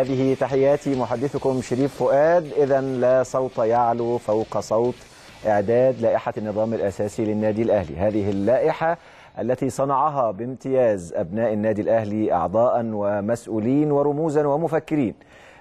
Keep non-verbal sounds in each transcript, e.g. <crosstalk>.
هذه تحياتي محدثكم شريف فؤاد إذا لا صوت يعلو فوق صوت إعداد لائحة النظام الأساسي للنادي الأهلي هذه اللائحة التي صنعها بامتياز أبناء النادي الأهلي أعضاء ومسؤولين ورموزا ومفكرين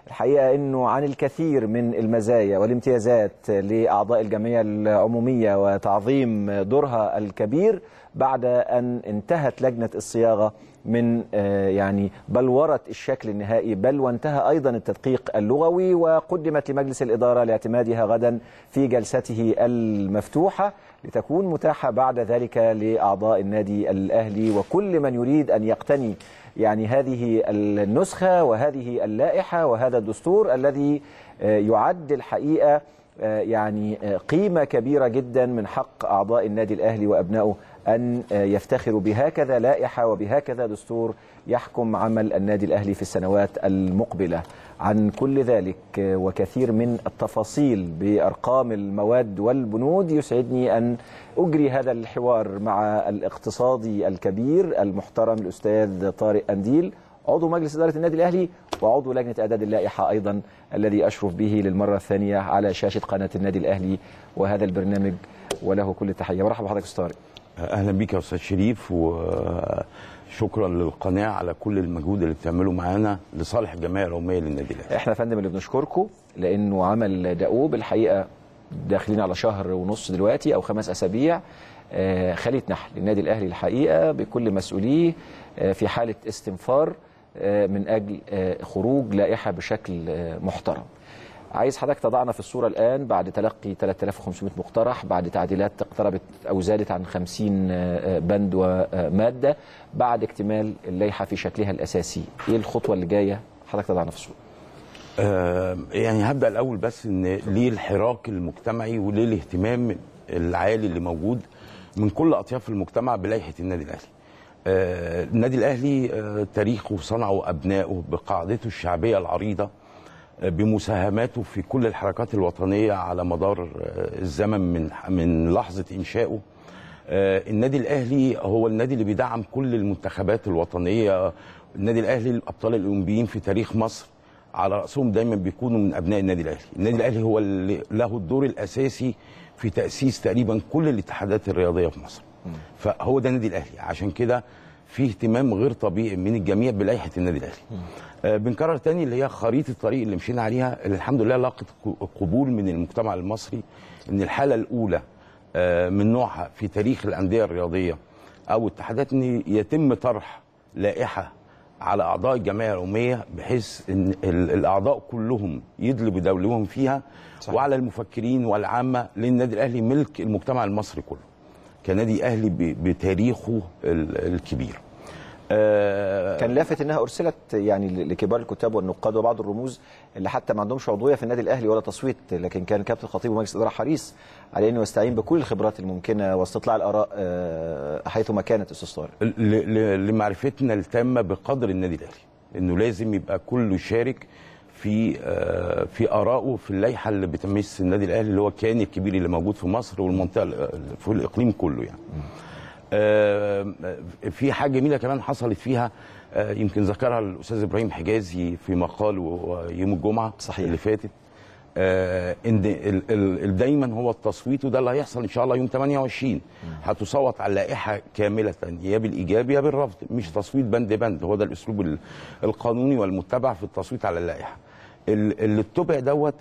الحقيقة أنه عن الكثير من المزايا والامتيازات لأعضاء الجمعية العمومية وتعظيم دورها الكبير بعد أن انتهت لجنة الصياغة من آه، يعني بلورة الشكل النهائي بل وانتهى أيضا التدقيق اللغوي وقدمت لمجلس الإدارة لاعتمادها غدا في جلسته المفتوحة لتكون متاحة بعد ذلك لأعضاء النادي الأهلي وكل من يريد أن يقتني يعني هذه النسخة وهذه اللائحة وهذا الدستور الذي آه، يعد الحقيقة آه، يعني قيمة كبيرة جدا من حق أعضاء النادي الأهلي وأبنائه أن آه، يفتخروا بهكذا لائحة وبهكذا دستور يحكم عمل النادي الأهلي في السنوات المقبلة عن كل ذلك آه، وكثير من التفاصيل بأرقام المواد والبنود يسعدني أن أجري هذا الحوار مع الاقتصادي الكبير المحترم الأستاذ طارق أنديل عضو مجلس إدارة النادي الأهلي وعضو لجنة إعداد اللائحة أيضا الذي أشرف به للمرة الثانية على شاشة قناة النادي الأهلي وهذا البرنامج وله كل التحية مرحبا بحضرتك أستاذ طارق اهلا بيك يا استاذ شريف وشكرا للقناه على كل المجهود اللي بتعمله معانا لصالح الجمعيه العموميه للنادي الاهلي. احنا يا فندم اللي بنشكركم لانه عمل دؤوب الحقيقه داخلين على شهر ونص دلوقتي او خمس اسابيع آه، خليت نحل للنادي الاهلي الحقيقه بكل مسؤوليه آه، في حاله استنفار آه، من اجل خروج لائحه بشكل محترم. عايز حضرتك تضعنا في الصوره الان بعد تلقي 3500 مقترح بعد تعديلات اقتربت او زادت عن 50 آه، آه، بند وماده آه، بعد اكتمال اللائحه في شكلها الاساسي ايه الخطوه اللي جايه حضرتك تضعنا في الصوره آه يعني هبدا الاول بس ان ليه الحراك المجتمعي وليه الاهتمام العالي اللي موجود من كل اطياف المجتمع بلائحه النادي الاهلي آه النادي الاهلي آه تاريخه وصنعه وابنائه بقاعدته الشعبيه العريضه بمساهماته في كل الحركات الوطنيه على مدار الزمن من من لحظه انشائه آه، النادي الاهلي هو النادي اللي بيدعم كل المنتخبات الوطنيه النادي الاهلي الابطال الاولمبيين في تاريخ مصر على راسهم دايما بيكونوا من ابناء النادي الاهلي النادي الاهلي هو اللي له الدور الاساسي في تاسيس تقريبا كل الاتحادات الرياضيه في مصر فهو ده النادي الاهلي عشان كده في اهتمام غير طبيعي من الجميع بلائحه النادي الاهلي آه، بنكرر تاني اللي هي خريطه الطريق اللي مشينا عليها اللي الحمد لله لاقت قبول من المجتمع المصري ان الحاله الاولى آه، من نوعها في تاريخ الانديه الرياضيه او اتحادات ان يتم طرح لائحه على اعضاء الجمعيه العموميه بحيث ان الاعضاء كلهم يدلوا بدولهم فيها صح. وعلى المفكرين والعامه للنادي الاهلي ملك المجتمع المصري كله كنادي اهلي بتاريخه الكبير آه، كان لافت انها ارسلت يعني لكبار الكتاب والنقاد وبعض الرموز اللي حتى ما عندهمش عضويه في النادي الاهلي ولا تصويت لكن كان كابتن الخطيب ومجلس الاداره حريص على انه يستعين بكل الخبرات الممكنه واستطلاع الاراء آه، حيثما كانت استاذ طارق لمعرفتنا التامه بقدر النادي الاهلي انه لازم يبقى كله شارك في آه، في ارائه في اللائحه اللي بتمس النادي الاهلي اللي هو الكيان الكبير اللي موجود في مصر والمنطقه في الاقليم كله يعني. آه، في حاجه جميله كمان حصلت فيها آه، يمكن ذكرها الاستاذ ابراهيم حجازي في مقاله يوم الجمعه صحيح. اللي فاتت آه، ان دايما هو التصويت وده اللي هيحصل ان شاء الله يوم 28 هتصوت على اللائحه كامله يا بالايجاب يا بالرفض مش تصويت بند بند هو ده الاسلوب القانوني والمتبع في التصويت على اللائحه اللي اتبع دوت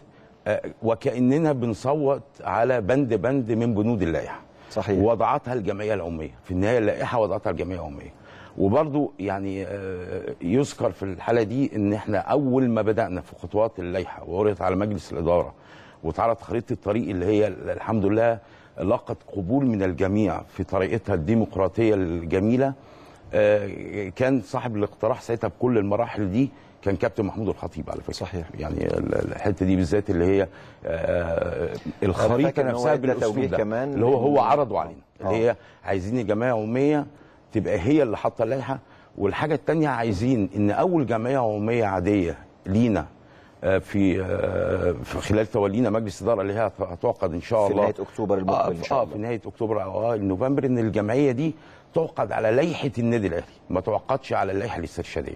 وكاننا بنصوت على بند بند من بنود اللائحه صحيح وضعتها الجمعيه العموميه في النهايه اللائحه وضعتها الجمعيه العموميه وبرضو يعني آه، يذكر في الحاله دي ان احنا اول ما بدانا في خطوات اللائحه وعرضت على مجلس الاداره وتعرض خريطه الطريق اللي هي الحمد لله لقت قبول من الجميع في طريقتها الديمقراطيه الجميله آه، كان صاحب الاقتراح ساعتها بكل المراحل دي كان كابتن محمود الخطيب على فكره صحيح يعني الحته دي بالذات اللي هي الخريطه نفسها بالاسلوب ده كمان اللي هو هو عرضه علينا اللي آه. هي عايزين الجمعيه العموميه تبقى هي اللي حاطه اللائحه والحاجه الثانيه عايزين ان اول جمعيه عموميه عاديه لينا آه، في آه، في خلال تولينا مجلس اداره اللي هي هتعقد ان شاء الله في نهايه اكتوبر المقبل اه في نهايه اكتوبر او آه نوفمبر ان الجمعيه دي تعقد على لائحه النادي الاهلي ما تعقدش على اللائحه الاسترشاديه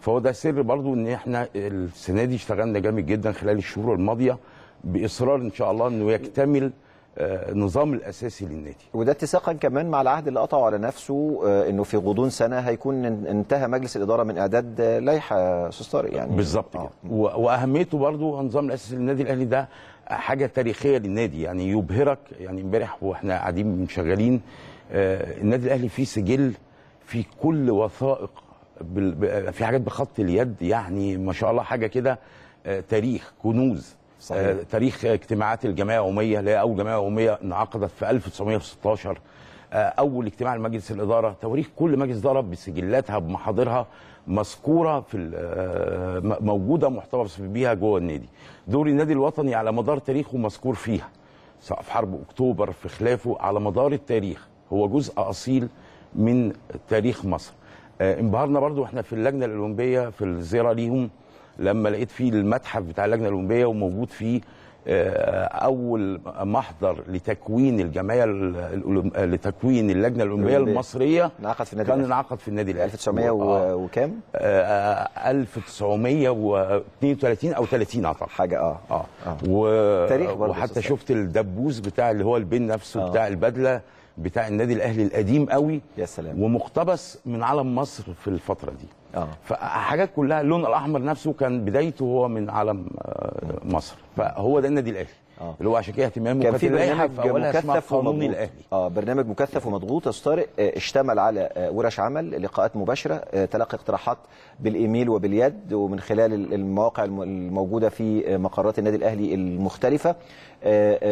فهو ده سر برضو ان احنا السنه دي اشتغلنا جامد جدا خلال الشهور الماضيه باصرار ان شاء الله انه يكتمل آه، النظام الاساسي للنادي وده اتساقا كمان مع العهد اللي قطعه على نفسه آه، انه في غضون سنه هيكون انتهى مجلس الاداره من اعداد آه، لائحه استاذ طارق يعني بالظبط آه. واهميته برضو النظام الاساسي للنادي الاهلي ده حاجه تاريخيه للنادي يعني يبهرك يعني امبارح واحنا قاعدين شغالين النادي الاهلي فيه سجل في كل وثائق في حاجات بخط اليد يعني ما شاء الله حاجه كده آه، تاريخ كنوز صحيح. آه، تاريخ اجتماعات الجمعيه العموميه اللي هي اول جمعيه عموميه انعقدت في 1916 آه، اول اجتماع لمجلس الاداره تواريخ كل مجلس اداره بسجلاتها بمحاضرها مذكوره في موجوده محتفظ بيها جوه النادي دور النادي الوطني على مدار تاريخه مذكور فيها سواء في حرب اكتوبر في خلافه على مدار التاريخ هو جزء اصيل من تاريخ مصر آه، انبهرنا برضو واحنا في اللجنه الاولمبيه في الزياره ليهم لما لقيت فيه المتحف بتاع اللجنه الاولمبيه وموجود فيه آه، اول محضر لتكوين الجمعيه آه، لتكوين اللجنه الاولمبيه المصريه انعقد في النادي كان انعقد في النادي الاهلي 1900 وكام 1932 او 30 اعتقد حاجه اه اه, آه. و... تاريخ وحتى شفت الدبوس بتاع اللي هو البن نفسه آه. بتاع البدله بتاع النادي الاهلي القديم قوي يا سلام ومقتبس من علم مصر في الفتره دي اه فحاجات كلها اللون الاحمر نفسه كان بدايته هو من علم آه، آه. مصر فهو ده النادي الاهلي آه. اللي هو عشان كده اهتمام كان في برنامج مكثف ومضغوط الاهلي اه برنامج مكثف ومضغوط يا طارق آه، اشتمل على آه، ورش عمل لقاءات مباشره تلقي اقتراحات بالايميل وباليد ومن خلال المواقع الموجوده في مقرات النادي الاهلي المختلفه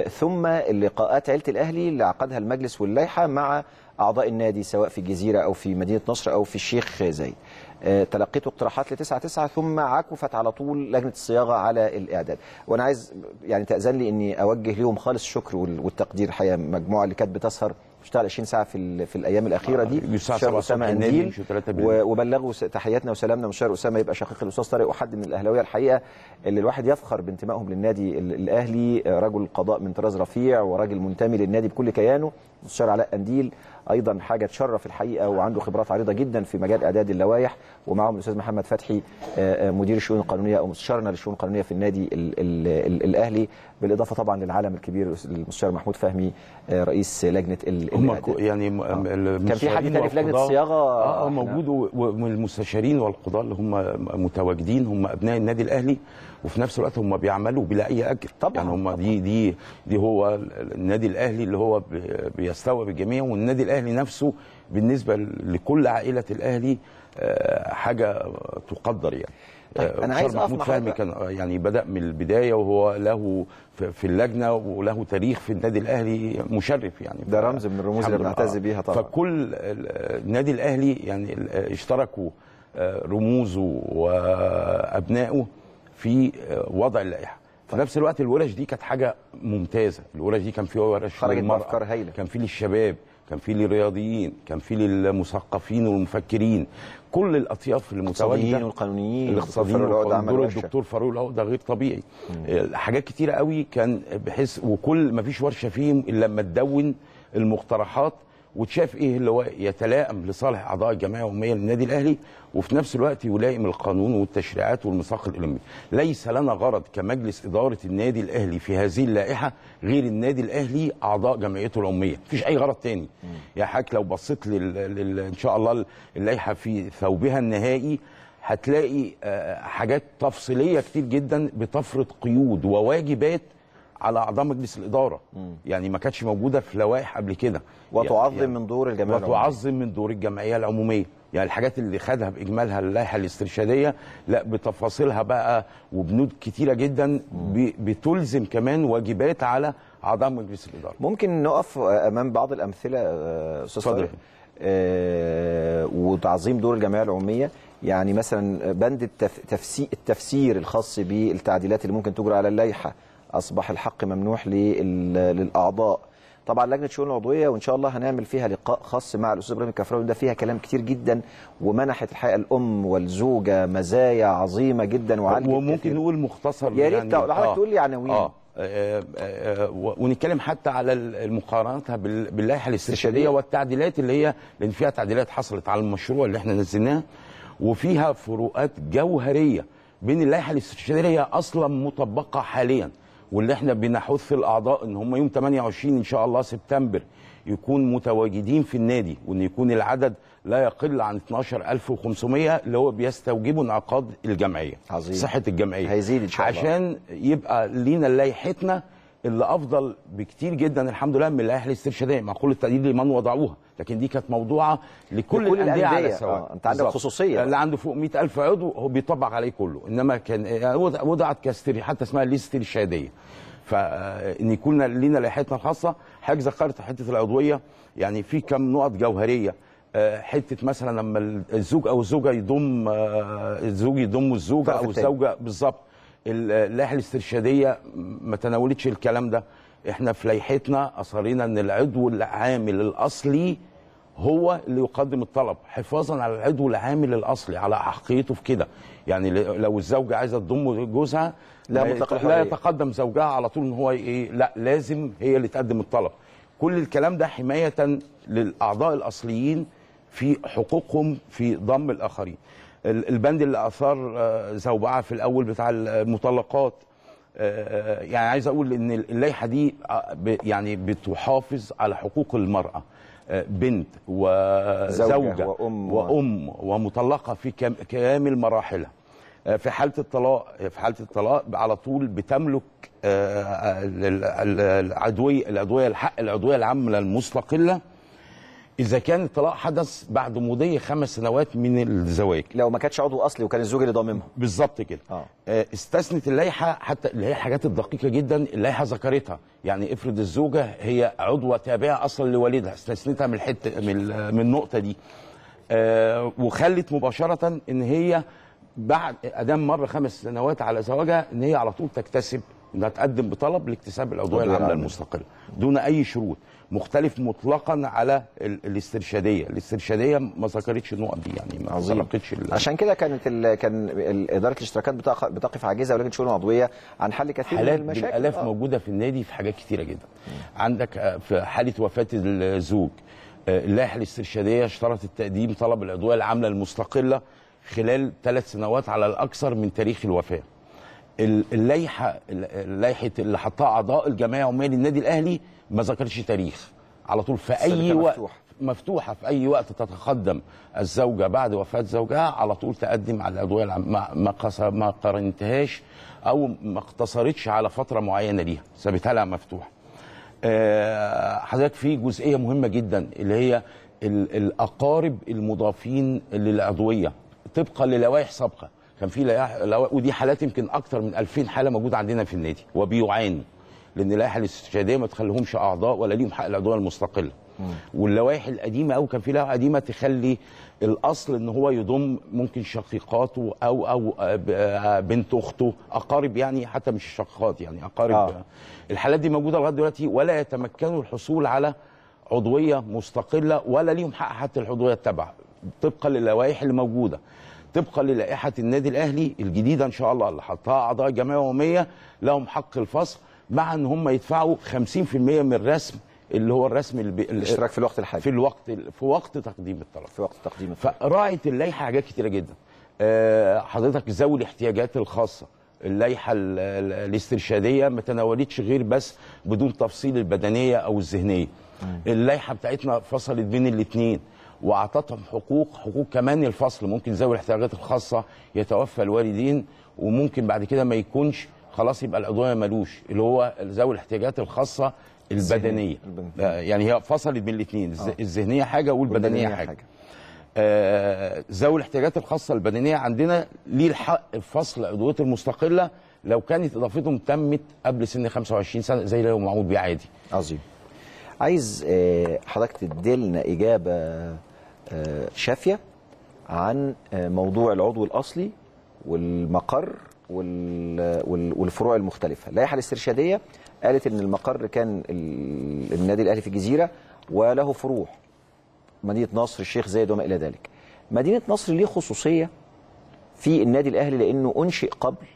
ثم لقاءات عيله الاهلي اللي عقدها المجلس واللائحه مع اعضاء النادي سواء في الجزيره او في مدينه نصر او في الشيخ زايد آه، تلقيت اقتراحات لتسعة تسعة ثم عكفت على طول لجنة الصياغة على الإعداد وأنا عايز يعني تأذن لي أني أوجه لهم خالص الشكر والتقدير الحقيقة المجموعة اللي كانت بتسهر بتشتغل 20 ساعه في في الايام الاخيره دي آه، شهر اسامه قنديل وبلغوا تحياتنا وسلامنا من اسامه يبقى شقيق الاستاذ طارق وحد من الاهلاويه الحقيقه اللي الواحد يفخر بانتمائهم للنادي الاهلي آه، رجل قضاء من طراز رفيع وراجل منتمي للنادي بكل كيانه مستشار علاء قنديل ايضا حاجه تشرف الحقيقه وعنده خبرات عريضه جدا في مجال اعداد اللوائح ومعهم الاستاذ محمد فتحي آه، آه، مدير الشؤون القانونيه او مستشارنا للشؤون القانونيه في النادي الاهلي بالاضافه طبعا للعالم الكبير المستشار محمود فهمي آه، رئيس لجنه ال هم يعني كان في حد تاني في لجنه الصياغه اه, آه موجود والمستشارين والقضاه اللي هم متواجدين هم ابناء النادي الاهلي وفي نفس الوقت هم بيعملوا بلا اي اجر طبعا يعني هم دي دي دي هو النادي الاهلي اللي هو بيستوعب الجميع والنادي الاهلي نفسه بالنسبه لكل عائله الاهلي آه، حاجه تقدر يعني طيب انا آه، عايز محمود فهمي كان آه، يعني بدا من البدايه وهو له في اللجنه وله تاريخ في النادي الاهلي مشرف يعني ده رمز من الرموز اللي بنعتز بيها طبعا فكل النادي الاهلي يعني اشتركوا رموزه وابنائه في آه، وضع اللائحه في نفس الوقت الورش دي كانت حاجه ممتازه الورش دي كان فيها ورش خرجت بافكار هايله كان فيه للشباب كان فيه للرياضيين كان فيه للمثقفين والمفكرين كل الاطياف المتواجده الاقتصاديين والقانونيين الاقتصاديين دور الدكتور فاروق ده غير طبيعي مم. آه، حاجات كتيره قوي كان بحيث وكل ما فيش ورشه فيهم الا لما تدون المقترحات وتشاف ايه اللي هو يتلائم لصالح اعضاء الجمعيه العموميه للنادي الاهلي وفي نفس الوقت يلائم القانون والتشريعات والميثاق الاولمبي. ليس لنا غرض كمجلس اداره النادي الاهلي في هذه اللائحه غير النادي الاهلي اعضاء جمعيته العموميه، مفيش اي غرض تاني. يا حاج لو بصيت لل... لل... ان شاء الله اللائحه في ثوبها النهائي هتلاقي آه، حاجات تفصيليه كتير جدا بتفرض قيود وواجبات على اعضاء مجلس الاداره مم. يعني ما كانتش موجوده في لوائح قبل كده وتعظم يعني من دور الجمعيه وتعظم من دور الجمعيه العموميه يعني الحاجات اللي خدها باجمالها اللائحه الاسترشاديه لا بتفاصيلها بقى وبنود كتيره جدا بتلزم كمان واجبات على اعضاء مجلس الاداره ممكن نقف امام بعض الامثله آه، استاذ أه وتعظيم دور الجمعيه العموميه يعني مثلا بند التفسير الخاص بالتعديلات اللي ممكن تجرى على اللائحه اصبح الحق ممنوح للاعضاء طبعا لجنه الشؤون العضويه وان شاء الله هنعمل فيها لقاء خاص مع الاستاذ ابراهيم الكفراوي ده فيها كلام كتير جدا ومنحت الحقيقه الام والزوجه مزايا عظيمه جدا وعالجت وممكن كتير. نقول مختصر يا ريت يعني آه تقول لي عناوين يعني آه. آه. آه, آه ونتكلم حتى على المقارنه باللائحه الاستشهاديه والتعديلات اللي هي لان فيها تعديلات حصلت على المشروع اللي احنا نزلناه وفيها فروقات جوهريه بين اللائحه الاستشهاديه اصلا مطبقه حاليا واللي احنا بنحث الاعضاء ان هم يوم 28 ان شاء الله سبتمبر يكون متواجدين في النادي وان يكون العدد لا يقل عن 12500 اللي هو بيستوجبه انعقاد الجمعيه عظيم صحه الجمعيه هيزيد ان شاء الله عشان يبقى لينا لائحتنا اللي افضل بكتير جدا الحمد لله من اللائحه الاسترشاديه معقول اللي لمن وضعوها لكن دي كانت موضوعه لكل, لكل الانديه على سواء آه. انت عندك خصوصيه اللي عنده فوق 100000 عضو هو بيطبق عليه كله انما كان آه، وضعت حتى اسمها الاسترشاديه فان آه، يكون لينا لائحتنا الخاصه حضرتك ذكرت حته العضويه يعني في كم نقط جوهريه آه، حته مثلا لما الزوج او الزوجه يضم الزوج يضم الزوجه او الزوجه بالظبط اللائحه الاسترشاديه ما تناولتش الكلام ده احنا في لائحتنا اصرينا ان العضو العامل الاصلي هو اللي يقدم الطلب حفاظا على العضو العامل الاصلي على احقيته في كده يعني لو الزوجه عايزه تضم جوزها لا, لا يتقدم زوجها على طول ان هو ايه لا لازم هي اللي تقدم الطلب كل الكلام ده حمايه للاعضاء الاصليين في حقوقهم في ضم الاخرين البند اللي اثار آه، زوبعه في الاول بتاع المطلقات آه، آه، يعني عايز اقول ان اللائحه دي يعني بتحافظ على حقوق المراه بنت وزوجة وأم, وأم ومطلقة في كامل مراحلها آه، في حالة الطلاق في حالة الطلاق على طول بتملك آه، العدوية العدوية الحق العدوية العامة المستقلة اذا كان الطلاق حدث بعد مضي خمس سنوات من الزواج لو ما كانتش عضو اصلي وكان الزوج اللي ضاممها بالظبط كده آه. آه. استثنت اللائحه حتى اللي هي الحاجات الدقيقه جدا اللائحه ذكرتها يعني افرض الزوجه هي عضوه تابعه اصلا لوالدها استثنتها من الحته من, من النقطه دي آه وخلت مباشره ان هي بعد ادام مر خمس سنوات على زواجها ان هي على طول تكتسب انها تقدم بطلب لاكتساب العضويه العامله المستقله دون اي شروط مختلف مطلقا على الاسترشاديه الاسترشاديه ما ذكرتش النقط دي يعني ما ذكرتش عشان كده كانت ال كان ال اداره الاشتراكات بتقف عاجزه ولجنه شؤون عضويه عن حل كثير من المشاكل الالاف آه. موجوده في النادي في حاجات كثيره جدا عندك آه، في حاله وفاه الزوج آه، اللائحه الاسترشاديه اشترطت تقديم طلب العضويه العامله المستقله خلال ثلاث سنوات على الاكثر من تاريخ الوفاه اللائحه اللائحه اللي حطها اعضاء الجمعيه العموميه للنادي الاهلي ما ذكرش تاريخ على طول في اي وقت مفتوح. مفتوحه في اي وقت تتقدم الزوجه بعد وفاه زوجها على طول تقدم على الادويه ما ما ما قارنتهاش او ما اقتصرتش على فتره معينه ليها سابتها لها مفتوحه. أه حضرتك في جزئيه مهمه جدا اللي هي الاقارب المضافين للادويه طبقا للوائح سابقه كان في لوائح ودي حالات يمكن اكثر من 2000 حاله موجوده عندنا في النادي وبيعاني لان اللائحه الاستشهاديه ما تخليهمش اعضاء ولا ليهم حق العضويه المستقله واللوائح القديمه او كان في لائحه قديمه تخلي الاصل ان هو يضم ممكن شقيقاته او او آه، آه، بنت اخته اقارب يعني حتى مش شقيقات يعني اقارب آه. الحالات دي موجوده لغايه دلوقتي ولا يتمكنوا الحصول على عضويه مستقله ولا ليهم حق حتى العضويه التابعه طبقا للوائح اللي موجوده طبقا للائحه النادي الاهلي الجديده ان شاء الله اللي حطها اعضاء جمعيه عموميه لهم حق الفصل مع ان هم يدفعوا 50% من الرسم اللي هو الرسم اللي الاشتراك في الوقت الحالي في الوقت في وقت تقديم الطلب في وقت تقديم الطلب فراعت اللائحه حاجات كتيره جدا آه، حضرتك ذوي الاحتياجات الخاصه اللائحه الاسترشاديه ما تناولتش غير بس بدون تفصيل البدنيه او الذهنيه اللائحه بتاعتنا فصلت بين الاثنين واعطتهم حقوق حقوق كمان الفصل ممكن ذوي الاحتياجات الخاصه يتوفى الوالدين وممكن بعد كده ما يكونش خلاص يبقى العضويه ملوش اللي هو ذوي الاحتياجات الخاصه البدنيه يعني هي فصلت بين الاثنين آه. الذهنيه حاجه والبدنيه حاجه, حاجة. آه ذوي الاحتياجات الخاصه البدنيه عندنا ليه الحق فصل عضويته المستقله لو كانت اضافتهم تمت قبل سن 25 سنه زي اللي هو معمول بيه عادي عظيم عايز آه، حضرتك تديلنا اجابه آه، شافيه عن موضوع العضو الاصلي والمقر والفروع المختلفه اللائحه الاسترشاديه قالت ان المقر كان النادي الاهلي في الجزيره وله فروع مدينه نصر الشيخ زايد وما الى ذلك مدينه نصر ليه خصوصيه في النادي الاهلي لانه انشئ قبل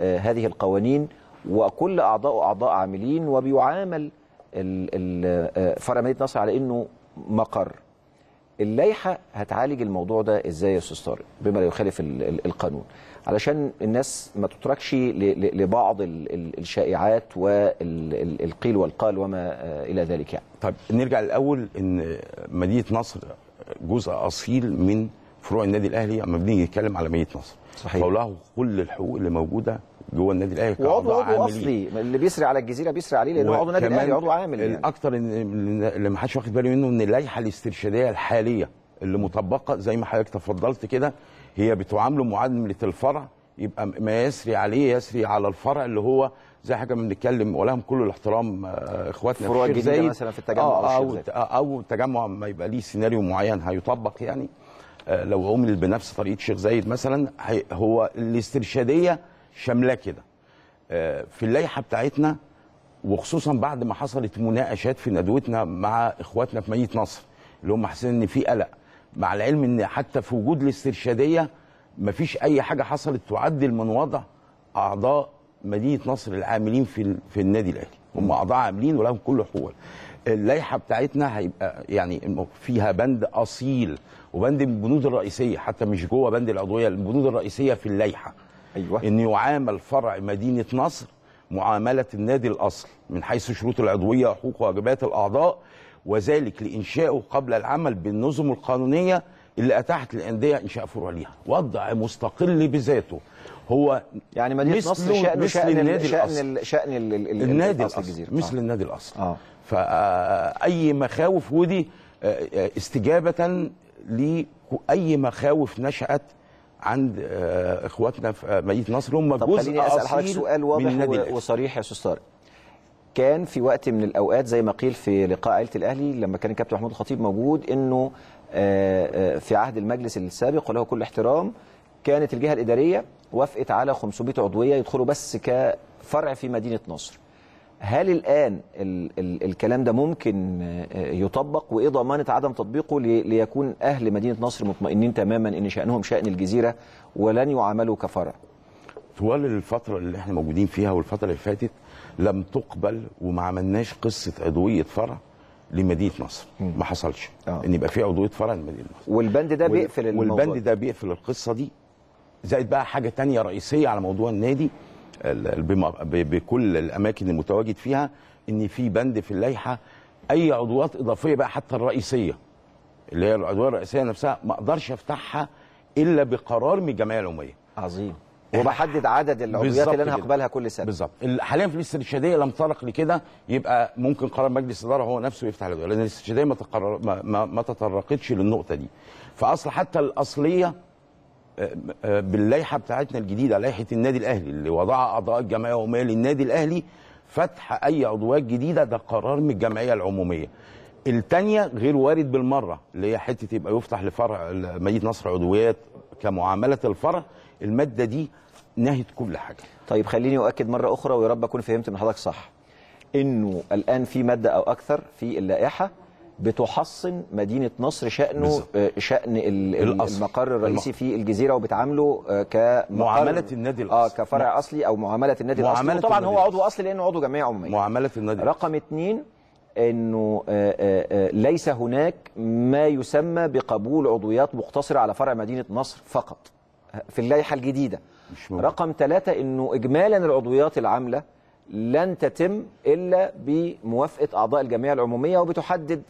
آه، هذه القوانين وكل اعضائه اعضاء عاملين وبيعامل آه، فرع مدينه نصر على انه مقر اللائحه هتعالج الموضوع ده ازاي يا استاذ طارق بما لا يخالف القانون علشان الناس ما تتركش لبعض الشائعات والقيل والقال وما آه، الى ذلك يعني. طيب نرجع الاول ان مدينه نصر جزء اصيل من فروع النادي الاهلي اما بنيجي نتكلم على مدينه نصر. صحيح. فله كل الحقوق اللي موجوده جوه النادي الاهلي وعضو عضو اصلي إيه؟ اللي بيسري على الجزيره بيسري عليه لانه عضو نادي الاهلي عضو عامل يعني. الاكثر اللي ما حدش واخد باله منه ان اللائحه الاسترشاديه الحاليه اللي مطبقه زي ما حضرتك تفضلت كده هي بتعامله معامله الفرع يبقى ما يسري عليه يسري على الفرع اللي هو زي حاجه بنتكلم ولهم كل الاحترام آه، اخواتنا فروع جديده مثلا في التجمع آه او آه، او التجمع ما يبقى ليه سيناريو معين هيطبق يعني آه، لو عمل بنفس طريقه الشيخ زايد مثلا هو الاسترشاديه شامله كده في اللائحه بتاعتنا وخصوصا بعد ما حصلت مناقشات في ندوتنا مع اخواتنا في ميت نصر اللي هم حاسين ان في قلق مع العلم ان حتى في وجود الاسترشاديه مفيش اي حاجه حصلت تعدل من وضع اعضاء مدينه نصر العاملين في في النادي الاهلي هم اعضاء عاملين ولهم كل حقوق اللائحه بتاعتنا هيبقى يعني فيها بند اصيل وبند من البنود الرئيسيه حتى مش جوه بند العضويه البنود الرئيسيه في اللائحه ايوه ان يعامل فرع مدينه نصر معامله النادي الاصل من حيث شروط العضويه وحقوق وواجبات الاعضاء وذلك لإنشائه قبل العمل بالنظم القانونية اللي أتاحت للأندية إنشاء فروع ليها وضع مستقل بذاته هو يعني مدينة نصر شأن شأن النادي شأن الاصلي شأن النادي الأصل آه. مثل النادي الأصل آه. فأي آه، مخاوف ودي آه، استجابة لأي مخاوف نشأت عند اخواتنا في مدينه نصر هم مجزء طب خليني اسال حضرتك سؤال واضح وصريح يا استاذ طارق كان في وقت من الاوقات زي ما قيل في لقاء عائله الاهلي لما كان الكابتن محمود الخطيب موجود انه آه، آه، في عهد المجلس السابق وله كل احترام كانت الجهه الاداريه وافقت على 500 عضويه يدخلوا بس كفرع في مدينه نصر. هل الان ال ال الكلام ده ممكن آه، يطبق وايه ضمانه عدم تطبيقه لي ليكون اهل مدينه نصر مطمئنين تماما ان شانهم شان الجزيره ولن يعاملوا كفرع؟ طوال الفتره اللي احنا موجودين فيها والفتره اللي فاتت لم تقبل وما عملناش قصه عضويه فرع لمدينه نصر ما حصلش آه. ان يبقى في عضويه فرع لمدينه نصر والبند ده بيقفل الموضوع والبند ده بيقفل القصه دي زائد بقى حاجه تانية رئيسيه على موضوع النادي بكل الاماكن المتواجد فيها ان في بند في اللائحه اي عضوات اضافيه بقى حتى الرئيسيه اللي هي العضويه الرئيسيه نفسها ما اقدرش افتحها الا بقرار من الجمعيه العموميه عظيم وبحدد عدد العضويات اللي انا هقبلها كل سنه بالظبط حاليا في الاستشهاديه لم ترق لكده يبقى ممكن قرار مجلس الاداره هو نفسه يفتح العضويه لان الاستشهاديه ما, تقرر ما, ما, ما تطرقتش للنقطه دي فاصل حتى الاصليه آه، آه، باللائحه بتاعتنا الجديده لائحه النادي الاهلي اللي وضعها اعضاء الجمعيه العموميه للنادي الاهلي فتح اي عضويات جديده ده قرار من الجمعيه العموميه الثانيه غير وارد بالمرة اللي هي حتة يبقى يفتح لفرع مدينة نصر عضويات كمعاملة الفرع المادة دي نهت كل حاجه طيب خليني اؤكد مره اخرى ويا رب اكون فهمت من حضرتك صح انه الان في ماده او اكثر في اللائحه بتحصن مدينه نصر شانه بالزبط. آه، شان المقر الرئيسي المقر. في الجزيره وبتعامله آه، كمقر معامله النادي الاصلي اه كفرع م... نعم. اصلي او معامله النادي معاملة الاصلي طبعا هو عضو اصلي لانه عضو جمعيه عموميه معامله النادي رقم اثنين انه آه، ليس هناك ما يسمى بقبول عضويات مقتصره على فرع مدينه نصر فقط في اللائحه الجديده رقم ثلاثة أنه إجمالا العضويات العاملة لن تتم إلا بموافقة أعضاء الجمعية العمومية وبتحدد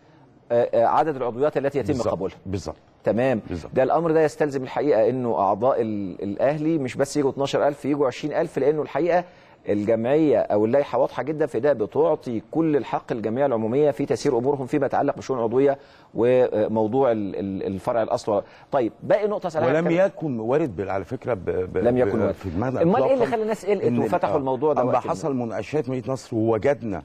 آه، آه، عدد العضويات التي يتم بالزبط. قبولها بالظبط تمام بالزبط. ده الامر ده يستلزم الحقيقه انه اعضاء الاهلي مش بس يجوا 12000 يجوا 20000 لانه الحقيقه الجمعيه او اللائحه واضحه جدا في ده بتعطي كل الحق الجمعيه العموميه في تسيير امورهم فيما يتعلق بشؤون عضويه وموضوع الفرع الاصل طيب باقي نقطه سالها ولم يكن وارد على فكره ب... ب... لم يكن وارد في امال ايه اللي خلى الناس قلقت إيه وفتحوا آه، الموضوع ده اما حصل مناقشات مدينه نصر ووجدنا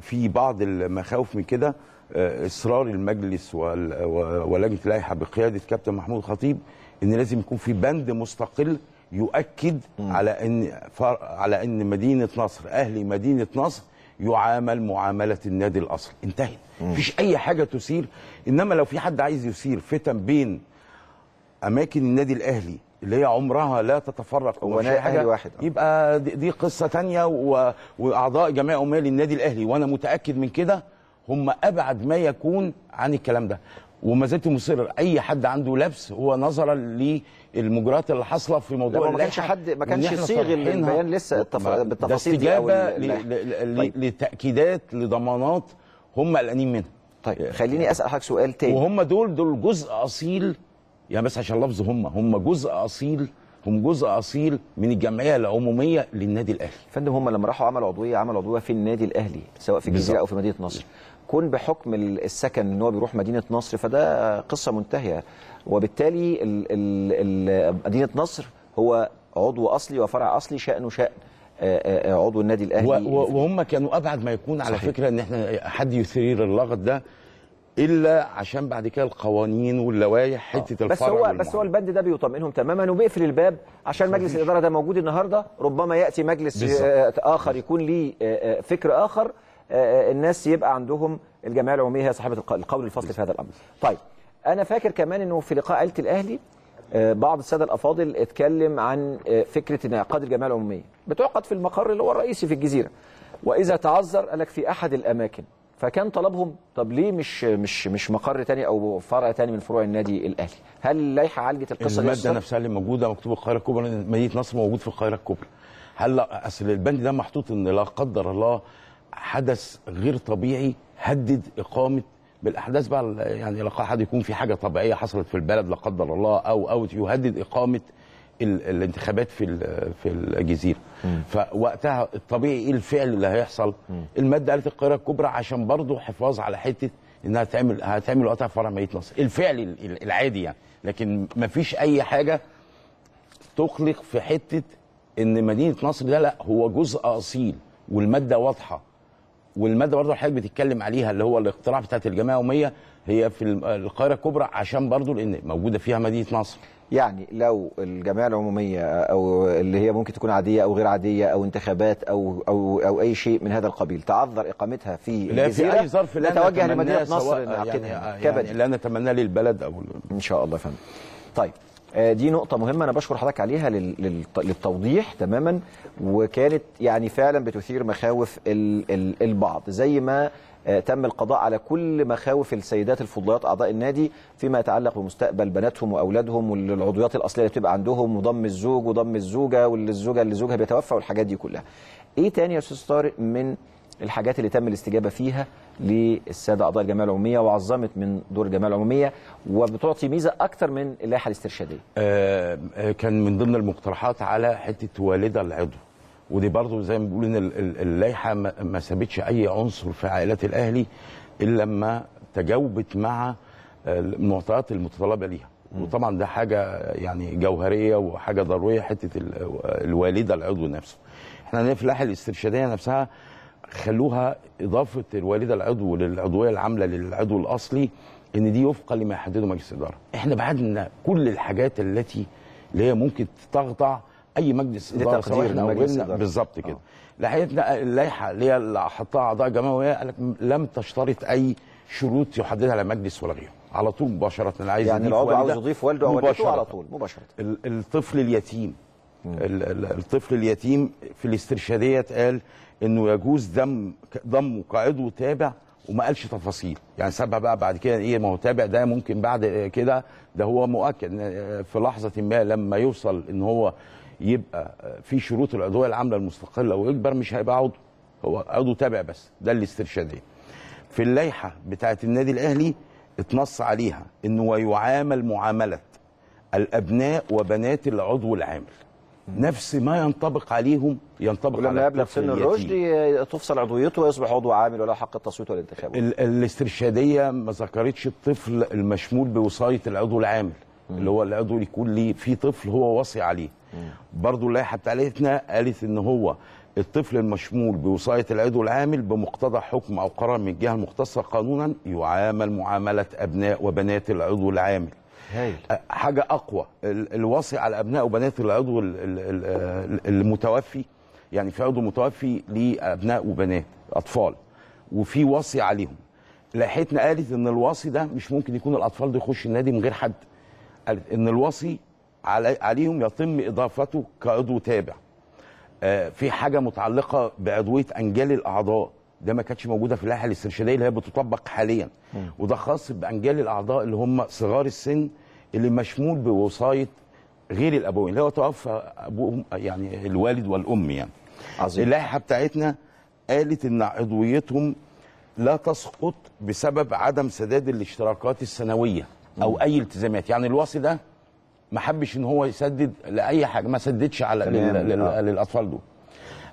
في بعض المخاوف من كده آه، اصرار المجلس ولجنه اللائحه بقياده كابتن محمود خطيب ان لازم يكون في بند مستقل يؤكد على ان على ان مدينه نصر اهلي مدينه نصر يعامل معامله النادي الاصلي انتهت مفيش اي حاجه تثير انما لو في حد عايز يثير فتن بين اماكن النادي الاهلي اللي هي عمرها لا تتفرق هو نادي اهلي واحد آه. يبقى دي قصه ثانيه و... واعضاء جمعيه اميه للنادي الاهلي وانا متاكد من كده هم ابعد ما يكون عن الكلام ده وما زلت مصر اي حد عنده لبس هو نظرا للمجريات اللي حاصله في موضوع ما كانش حد ما كانش صيغ البيان لسه بالتفاصيل دي استجابه طيب. لتاكيدات لضمانات هم قلقانين منها طيب خليني اسال حضرتك سؤال تاني وهم دول دول جزء اصيل يعني بس عشان لفظ هم هم جزء اصيل هم جزء اصيل من الجمعيه العموميه للنادي الاهلي فندم هم لما راحوا عملوا عضويه عملوا عضويه في النادي الاهلي سواء في الجزيره او في مدينه نصر كون بحكم السكن ان هو بيروح مدينه نصر فده قصه منتهيه وبالتالي الـ الـ مدينه نصر هو عضو اصلي وفرع اصلي شانه شان آه، آه، آه، عضو النادي الاهلي وهم كانوا ابعد ما يكون على صحيح. فكره ان احنا حد يثير اللغط ده الا عشان بعد كده القوانين واللوائح حته الفرع بس هو بس هو البند ده بيطمئنهم تماما وبيقفل الباب عشان مجلس الاداره ده موجود النهارده ربما ياتي مجلس بالزبط. اخر يكون ليه فكر اخر آه، آه، الناس يبقى عندهم الجمعيه العموميه هي صاحبه القول الفصل في هذا الامر. طيب انا فاكر كمان انه في لقاء عائله الاهلي آه، بعض الساده الافاضل اتكلم عن فكره انعقاد الجمعيه العموميه بتعقد في المقر اللي هو الرئيسي في الجزيره واذا تعذر قال لك في احد الاماكن فكان طلبهم طب ليه مش مش مش مقر تاني او فرع تاني من فروع النادي الاهلي هل اللائحه عالجت القصه دي الماده نفسها اللي موجوده مكتوب القاهره الكبرى مدينه نصر موجود في القاهره الكبرى هل اصل البند ده محطوط ان لا قدر الله حدث غير طبيعي هدد اقامه بالاحداث بقى يعني لا قدر يكون في حاجه طبيعيه حصلت في البلد لا قدر الله او او يهدد اقامه الانتخابات في في الجزيره مم. فوقتها الطبيعي ايه الفعل اللي هيحصل مم. الماده قالت القاهره الكبرى عشان برضه حفاظ على حته انها هتعمل هتعمل وقتها فرع ميت نصر الفعل العادي يعني لكن ما فيش اي حاجه تخلق في حته ان مدينه نصر ده لا هو جزء اصيل والماده واضحه والماده برضه حضرتك بتتكلم عليها اللي هو الاقتراع بتاعت الجامعه اليوميه هي في القاهره الكبرى عشان برضه لان موجوده فيها مدينه نصر يعني لو الجمعيه العموميه او اللي هي ممكن تكون عاديه او غير عاديه او انتخابات او او او اي شيء من هذا القبيل تعذر اقامتها في لا في اي ظرف لا نتوجه لمدينه نصر يعني, يعني, يعني اللي نتمناه للبلد او ان شاء الله فندم طيب آه، دي نقطة مهمة أنا بشكر حضرتك عليها للتوضيح تماما وكانت يعني فعلا بتثير مخاوف البعض زي ما آه، تم القضاء على كل مخاوف السيدات الفضليات أعضاء النادي فيما يتعلق بمستقبل بناتهم وأولادهم والعضويات الأصلية اللي بتبقى عندهم وضم الزوج وضم الزوجة والزوجة اللي زوجها بيتوفى والحاجات دي كلها. إيه تاني يا أستاذ طارق من الحاجات اللي تم الاستجابة فيها للساده اعضاء الجمعيه العموميه وعظمت من دور الجمعيه العموميه وبتعطي ميزه اكثر من اللائحه الاسترشاديه. آه, آه، كان من ضمن المقترحات على حته والده العضو ودي برضو زي ما بيقولوا ان اللائحه ما سابتش اي عنصر في عائلات الاهلي الا لما تجاوبت مع آه، المعطيات المتطلبه ليها وطبعا ده حاجه يعني جوهريه وحاجه ضروريه حته آه، الوالده العضو نفسه. احنا في اللائحه الاسترشاديه نفسها خلوها اضافه الوالده العضو للعضويه العامله للعضو الاصلي ان دي وفقا لما يحدده مجلس الاداره احنا بعدنا كل الحاجات التي اللي هي ممكن تخضع اي مجلس اداره سواء بالظبط كده آه. لحقتنا اللائحه اللي هي اللي حطها اعضاء جماعه وهي لك لم تشترط اي شروط يحددها لا مجلس ولا غيره على طول مباشره عايز يعني العضو عاوز يضيف والده او والدته على طول مباشره الطفل اليتيم الطفل اليتيم في الاسترشاديه اتقال انه يجوز دم ضمه كعضو تابع وما قالش تفاصيل يعني سابها بقى بعد كده ايه ما هو تابع ده ممكن بعد كده ده هو مؤكد آه، في لحظه ما لما يوصل ان هو يبقى آه، في شروط العضويه العامله المستقله ويكبر مش هيبقى عضو هو عضو تابع بس ده الاسترشاديه في اللائحه بتاعه النادي الاهلي اتنص عليها انه ويعامل معامله الابناء وبنات العضو العامل نفس ما ينطبق عليهم ينطبق على ولما يبلغ سن الرشد تفصل عضويته ويصبح عضو عامل وله حق التصويت والانتخاب ال الاسترشاديه ما ذكرتش الطفل المشمول بوصايه العضو العامل مم. اللي هو العضو اللي يكون ليه في طفل هو وصي عليه برضه اللائحه بتاعتنا قالت ان هو الطفل المشمول بوصايه العضو العامل بمقتضى حكم او قرار من الجهه المختصه قانونا يعامل معامله ابناء وبنات العضو العامل أه، حاجه اقوى الوصي على ابناء وبنات العضو المتوفي يعني في عضو متوفي لأبناء ابناء وبنات اطفال وفي وصي عليهم لاحيتنا قالت ان الوصي ده مش ممكن يكون الاطفال ده يخش النادي من غير حد قالت ان الوصي عليهم يتم اضافته كعضو تابع أه، في حاجه متعلقه بعضويه انجال الاعضاء ده ما كانتش موجوده في اللائحه الاسترشاديه اللي هي بتطبق حاليا وده خاص بانجال الاعضاء اللي هم صغار السن اللي مشمول بوصايه غير الابوين اللي هو توفى ابوهم يعني الوالد والام يعني عظيم. اللائحه بتاعتنا قالت ان عضويتهم لا تسقط بسبب عدم سداد الاشتراكات السنويه او اي التزامات يعني الوصي ده ما حبش ان هو يسدد لاي حاجه ما سددش على آه. للاطفال دول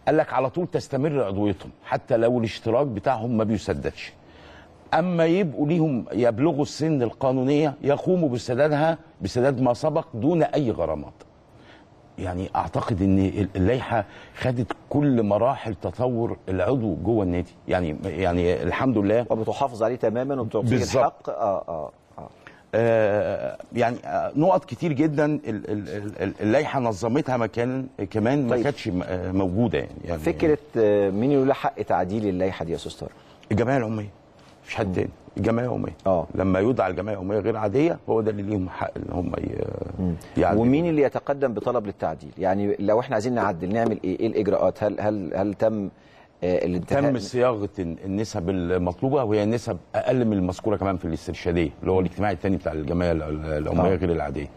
قال لك على طول تستمر عضويتهم حتى لو الاشتراك بتاعهم ما بيسددش اما يبقوا ليهم يبلغوا السن القانونيه يقوموا بسدادها بسداد ما سبق دون اي غرامات يعني اعتقد ان اللائحه خدت كل مراحل تطور العضو جوه النادي يعني يعني الحمد لله وبتحافظ عليه تماما وبتعطيه الحق آه آه. آه. آه يعني آه نقط كتير جدا اللائحه نظمتها مكان كمان ما طيب. كانتش آه، موجوده يعني, يعني فكره آه، مين له حق تعديل اللائحه دي يا استاذ الجمعيه العموميه مش حد تاني الجمعيه العموميه اه لما يوضع الجمعيه يوميه غير عاديه هو ده اللي ليهم حق ان هم يعني ومين اللي يتقدم بطلب للتعديل يعني لو احنا عايزين نعدل نعمل ايه ايه الاجراءات هل هل هل تم آه، الانتهاء تم صياغه النسب المطلوبه وهي نسب اقل من المذكوره كمان في الاسترشاديه اللي هو الاجتماع الثاني بتاع الجمعيه العموميه آه. غير العاديه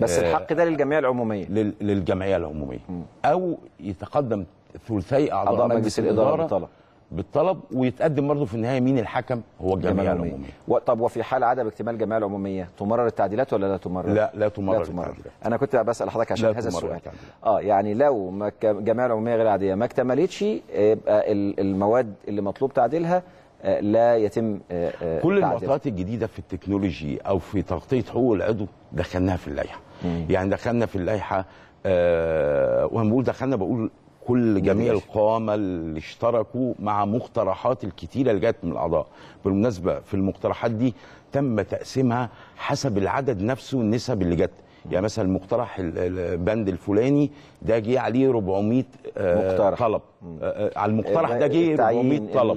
بس آه الحق ده للجمعيه العموميه للجمعيه العموميه او يتقدم ثلثي اعضاء مجلس الاداره بطلب بالطلب ويتقدم برضه في النهايه مين الحكم هو الجمعيه العموميه و... طب وفي حال عدم اكتمال الجمعيه العموميه تمرر التعديلات ولا لا تمرر لا لا تمرر, لا تمرر. انا كنت بسال حضرتك عشان هذا السؤال اه يعني لو ما الجمعيه العموميه غير عاديه ما اكتملتش يبقى المواد اللي مطلوب تعديلها آه، لا يتم آه، آه، كل المعطيات الجديده في التكنولوجي او في تغطيه حقوق العضو دخلناها في اللائحه يعني دخلنا في اللائحه أه بقول دخلنا بقول كل جميع القوامة اللي اشتركوا مع مقترحات الكتيره اللي جت من الاعضاء بالمناسبه في المقترحات دي تم تقسيمها حسب العدد نفسه النسب اللي جت يعني مثلا مقترح البند الفلاني ده جه عليه 400 آه، مقترح. طلب آه، آه، على المقترح ده جه 400 طلب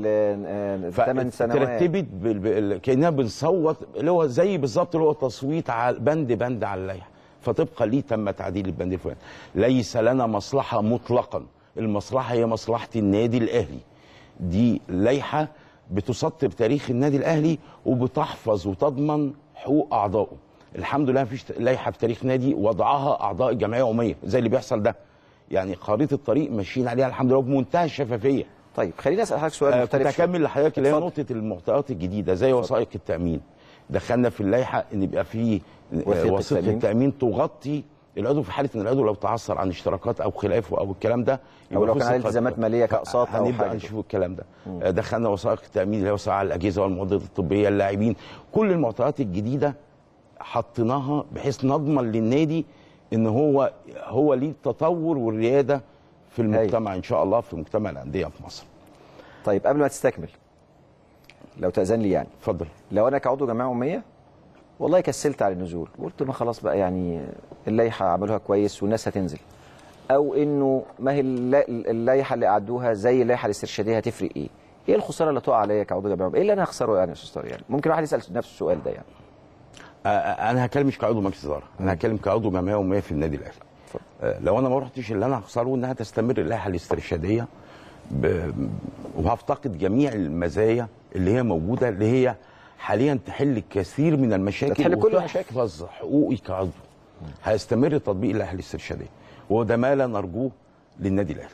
ثمان سنوات ترتبت كانها بنصوت اللي هو زي بالظبط اللي هو تصويت على بند بند على اللائحه فطبقا ليه تم تعديل البند الفلاني ليس لنا مصلحه مطلقا المصلحه هي مصلحه النادي الاهلي دي لائحه بتسطر تاريخ النادي الاهلي وبتحفظ وتضمن حقوق اعضائه الحمد لله مفيش لائحه في تاريخ نادي وضعها اعضاء الجمعيه عموميه زي اللي بيحصل ده يعني خريطه الطريق ماشيين عليها الحمد لله بمنتهى الشفافيه طيب خليني اسال حضرتك سؤال آه، مختلف كنت اكمل لحضرتك اللي هي نقطه المعطيات الجديده زي وثائق التامين دخلنا في اللائحه ان يبقى في وثيقه التأمين. التامين تغطي العضو في حاله ان العضو لو تعثر عن اشتراكات او خلافه او الكلام ده او لو كان التزامات ماليه كاقساط او هنبدا نشوف الكلام ده مم. آه، دخلنا وثائق التامين اللي هي وثائق على الاجهزه والمعدات الطبيه اللاعبين كل المعطيات الجديده حطيناها بحيث نضمن للنادي ان هو هو ليه التطور والرياده في أيوه. المجتمع هي. ان شاء الله في مجتمع الانديه في مصر طيب قبل ما تستكمل لو تاذن لي يعني اتفضل لو انا كعضو جمعيه عموميه والله كسلت على النزول قلت ما خلاص بقى يعني اللائحه عملوها كويس والناس هتنزل او انه ما هي اللائحه اللي قعدوها زي اللائحه الاسترشاديه هتفرق ايه؟ ايه الخساره اللي تقع عليا كعضو جمعيه ايه اللي انا هخسره يعني يا استاذ طارق يعني ممكن واحد يسال نفسه السؤال ده يعني انا هكلم مش كعضو مجلس اداره انا هكلم كعضو جمعيه ومية في النادي الاهلي لو انا ما رحتش اللي انا هخسره انها تستمر اللائحه الاسترشاديه ب... وهفتقد جميع المزايا اللي هي موجوده اللي هي حاليا تحل كثير من المشاكل تحل كل المشاكل وتحفظ حقوقي كعضو هيستمر تطبيق اللائحه الاسترشاديه وده ما لا نرجوه للنادي الاهلي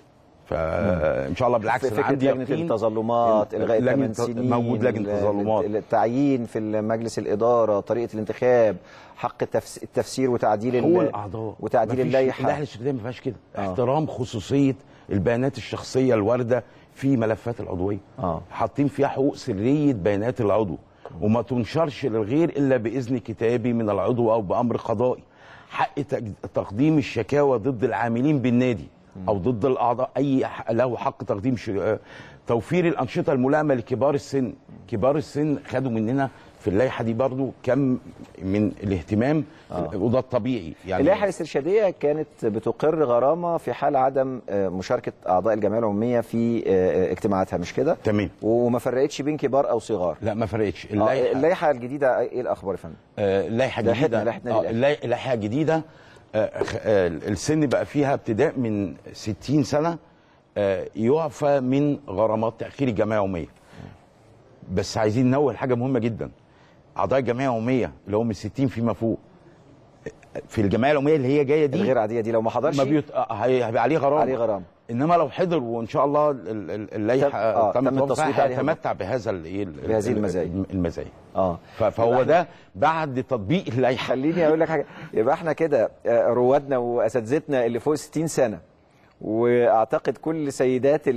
فان شاء الله بالعكس في عندي لجنه التظلمات الغاء الثمان سنين موجود لجنه التظلمات التعيين في مجلس الاداره طريقه الانتخاب حق التفسير وتعديل هو الاعضاء وتعديل اللائحه اللائحه الاسترشاديه ما فيهاش كده آه. احترام خصوصيه البيانات الشخصيه الوارده في ملفات العضويه آه. حاطين فيها حقوق سريه بيانات العضو وما تنشرش للغير الا باذن كتابي من العضو او بامر قضائي حق تقديم الشكاوى ضد العاملين بالنادي او ضد الاعضاء اي له حق تقديم آه، توفير الانشطه الملائمه لكبار السن كبار السن خدوا مننا في اللائحه دي برضو كم من الاهتمام آه. وده الطبيعي يعني اللائحه الاسترشاديه كانت بتقر غرامه في حال عدم آه، مشاركه اعضاء الجمعيه العموميه في آه، اجتماعاتها مش كده تمام وما فرقتش بين كبار او صغار لا ما فرقتش اللائحه آه اللائحه الجديده آه، ايه الاخبار يا فندم اللائحه الجديده اللائحه الجديده السن بقى فيها ابتداء من 60 سنه يعفى من غرامات تاخير الجمعيه العموميه بس عايزين ننوه حاجه مهمه جدا اعضاء الجمعيه العموميه اللي هم 60 فيما فوق في الجمعيه العموميه اللي هي جايه دي الغير عاديه دي لو ما حضرش ما بيت... آه، هيبقى عليه غرامه عليه غرامه انما لو حضر وان شاء الله اللائحه تم, آه، تم التصويت عليها هيتمتع بهذا الايه بهذه المزايا المزايا اه فهو ده بعد تطبيق اللائحه خليني اقول لك حاجه يبقى احنا كده آه، روادنا واساتذتنا اللي فوق 60 سنه واعتقد كل سيدات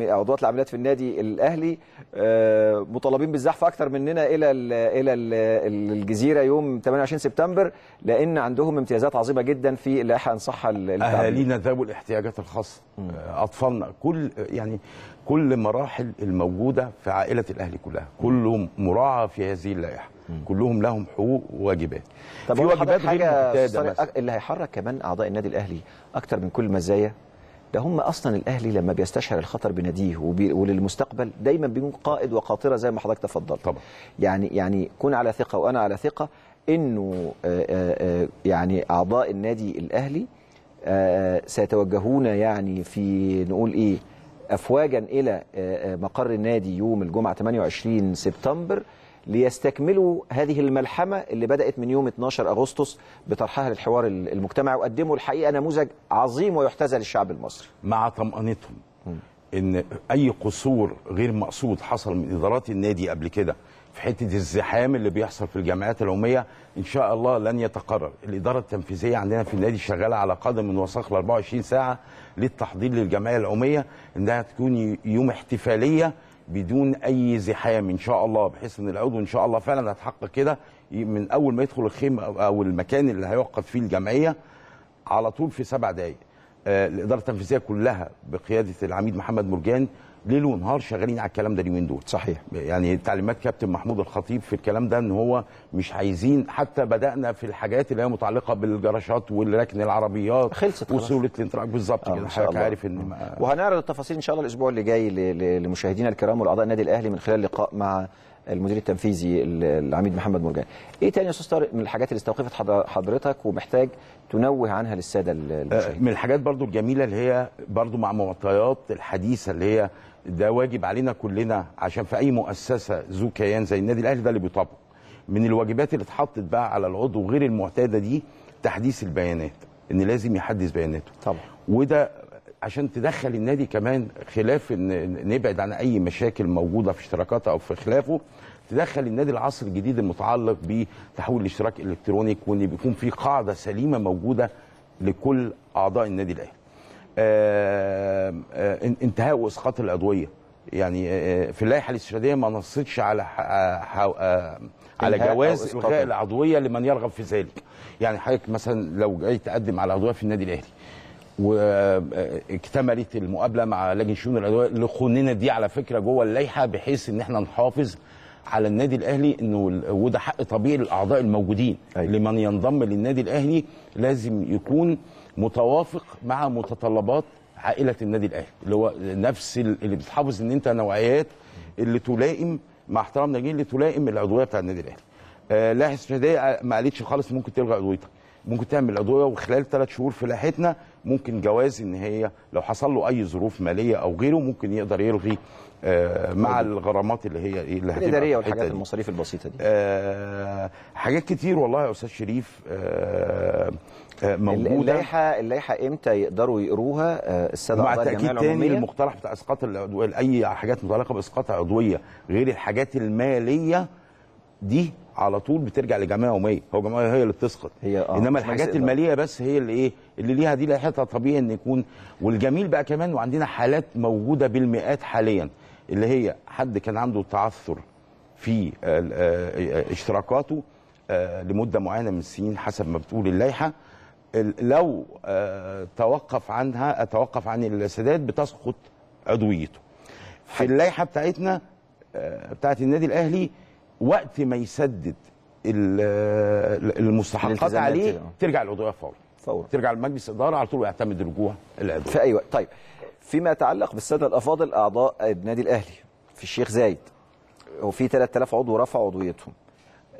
عضوات العاملات في النادي الاهلي آه، مطالبين بالزحف اكثر مننا الى الى الجزيره يوم 28 سبتمبر لان عندهم امتيازات عظيمه جدا في اللائحه ان صح اهالينا ذوي الاحتياجات الخاصه آه، اطفالنا كل يعني كل مراحل الموجوده في عائله الاهلي كلها كلهم مراعى في هذه اللائحه كلهم لهم حقوق وواجبات طب في واجبات حاجة اللي هيحرك كمان اعضاء النادي الاهلي اكتر من كل مزايا ده هم اصلا الاهلي لما بيستشعر الخطر بناديه وللمستقبل دايما بيكون قائد وقاطره زي ما حضرتك تفضلت طبعا يعني يعني كون على ثقه وانا على ثقه انه آه، آه، آه، يعني اعضاء النادي الاهلي سيتوجهون يعني في نقول ايه أفواجا إلى آه، آه، مقر النادي يوم الجمعة 28 سبتمبر ليستكملوا هذه الملحمة اللي بدأت من يوم 12 أغسطس بطرحها للحوار المجتمعي وقدموا الحقيقة نموذج عظيم ويحتذى للشعب المصري مع طمأنتهم ان اي قصور غير مقصود حصل من ادارات النادي قبل كده في حته الزحام اللي بيحصل في الجامعات العموميه ان شاء الله لن يتكرر الاداره التنفيذيه عندنا في النادي شغاله على قدم من وساق 24 ساعه للتحضير للجمعيه العموميه انها تكون يوم احتفاليه بدون اي زحام ان شاء الله بحيث ان العضو ان شاء الله فعلا هتحقق كده من اول ما يدخل الخيمه او المكان اللي هيوقف فيه الجمعيه على طول في سبع دقائق آه، الاداره التنفيذيه كلها بقياده العميد محمد مرجان ليل ونهار شغالين على الكلام ده اليومين دول صحيح يعني تعليمات كابتن محمود الخطيب في الكلام ده ان هو مش عايزين حتى بدانا في الحاجات اللي هي متعلقه بالجراشات والركن العربيات خلصت وسهوله الانتراك بالظبط آه، كده حضرتك عارف ان آه. وهنعرض التفاصيل ان شاء الله الاسبوع اللي جاي لمشاهدينا الكرام والاعضاء النادي الاهلي من خلال لقاء مع المدير التنفيذي العميد محمد مرجان ايه تاني يا استاذ طارق من الحاجات اللي استوقفت حضرتك ومحتاج تنوه عنها للساده آه، المشاهدين من الحاجات برضو الجميله اللي هي برضو مع معطيات الحديثه اللي هي ده واجب علينا كلنا عشان في اي مؤسسه ذو كيان زي النادي الاهلي ده اللي بيطبق من الواجبات اللي اتحطت بقى على العضو غير المعتاده دي تحديث البيانات ان لازم يحدث بياناته طبعا وده عشان تدخل النادي كمان خلاف ان نبعد عن اي مشاكل موجوده في اشتراكاته او في خلافه تدخل النادي العصر الجديد المتعلق بتحويل الاشتراك الالكترونيك وان بيكون في قاعده سليمه موجوده لكل اعضاء النادي الاهلي آه، آه، انتهاء واسقاط العضويه يعني آه، في اللائحه الاستشهاديه ما نصتش على على جواز الغاء العضويه لمن يرغب في ذلك يعني حضرتك مثلا لو جاي تقدم على عضويه في النادي الاهلي واكتملت المقابله مع لجنه شؤون العضويه اللي خننا دي على فكره جوه اللائحه بحيث ان احنا نحافظ على النادي الاهلي انه وده حق طبيعي للاعضاء الموجودين أيوة. لمن ينضم للنادي الاهلي لازم يكون متوافق مع متطلبات عائله النادي الاهلي اللي هو نفس اللي بتحافظ ان انت نوعيات اللي تلائم مع احترامنا ليه اللي تلائم العضويه بتاع النادي الاهلي آه لاحظ شهديه ما قالتش خالص ممكن تلغي عضويتك ممكن تعمل ادويه وخلال ثلاث شهور في لائحتنا ممكن جواز ان هي لو حصل له اي ظروف ماليه او غيره ممكن يقدر يلغي آه، مع طيب. الغرامات اللي هي إيه، اللي الاداريه والحاجات المصاريف البسيطه دي آه، حاجات كتير والله يا استاذ شريف آه، موجوده اللائحه اللائحه امتى يقدروا يقروها الساده مع تاكيد تاني المقترح بتاع اسقاط اي حاجات متعلقه باسقاط عضويه غير الحاجات الماليه دي على طول بترجع لجماعه يوميه هو جماعه هي اللي بتسقط هي آه. انما الحاجات الماليه بس هي اللي ايه اللي ليها دي لائحتها طبيعي ان يكون والجميل بقى كمان وعندنا حالات موجوده بالمئات حاليا اللي هي حد كان عنده تعثر في آه، آه، اشتراكاته آه، لمده معينه من السنين حسب ما بتقول اللائحه لو توقف عنها توقف عن السداد بتسقط عضويته في اللائحه بتاعتنا بتاعت النادي الاهلي وقت ما يسدد المستحقات عليه ترجع العضويه فورا فورا ترجع لمجلس الاداره على طول ويعتمد رجوع العضو في اي وقت طيب فيما يتعلق بالساده الافاضل اعضاء النادي الاهلي في الشيخ زايد وفي 3000 عضو رفعوا عضويتهم